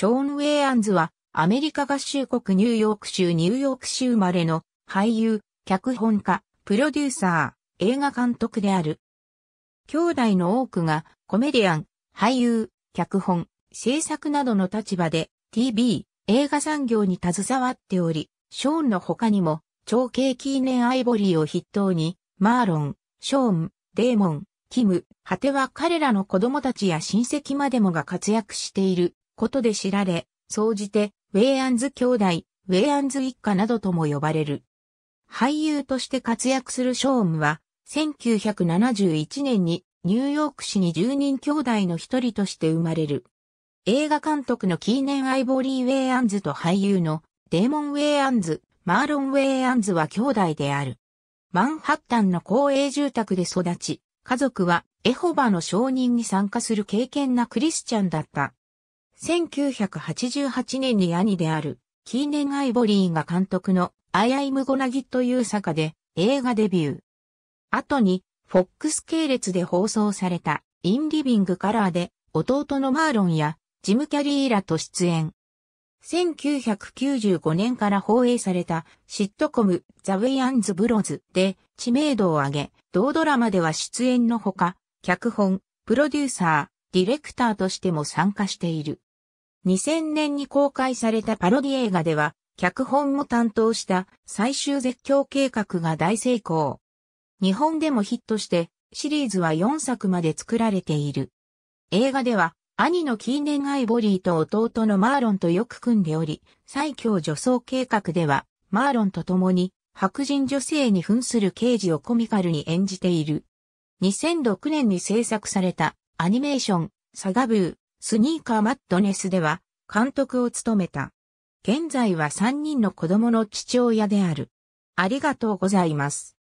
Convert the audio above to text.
ショーン・ウェイアンズは、アメリカ合衆国ニューヨーク州ニューヨーク州生まれの俳優、脚本家、プロデューサー、映画監督である。兄弟の多くがコメディアン、俳優、脚本、制作などの立場で TV、映画産業に携わっており、ショーンの他にも、長景キーネン・アイボリーを筆頭に、マーロン、ショーン、デーモン、キム、果ては彼らの子供たちや親戚までもが活躍していることで知られ、総じて、ウェイアンズ兄弟、ウェイアンズ一家などとも呼ばれる。俳優として活躍するショーンは、1971年にニューヨーク市に10人兄弟の一人として生まれる。映画監督のキーネン・アイボリー・ウェイアンズと俳優のデーモン・ウェイアンズ、マーロン・ウェイアンズは兄弟である。マンハッタンの公営住宅で育ち、家族はエホバの証人に参加する敬虔なクリスチャンだった。1988年に兄であるキーネン・アイボリーが監督のアイアイムゴナギという坂で映画デビュー。後にフォックス系列で放送されたインリビングカラーで弟のマーロンやジム・キャリーらと出演。1995年から放映されたシットコムザ・ウェイアンズ・ブロズで知名度を上げ、同ドラマでは出演のほか、脚本、プロデューサー、ディレクターとしても参加している。2000年に公開されたパロディ映画では、脚本も担当した最終絶叫計画が大成功。日本でもヒットして、シリーズは4作まで作られている。映画では、兄のキーネン・アイボリーと弟のマーロンとよく組んでおり、最強女装計画では、マーロンと共に白人女性に扮する刑事をコミカルに演じている。2006年に制作されたアニメーション、サガブー、スニーカーマッドネスでは監督を務めた。現在は3人の子供の父親である。ありがとうございます。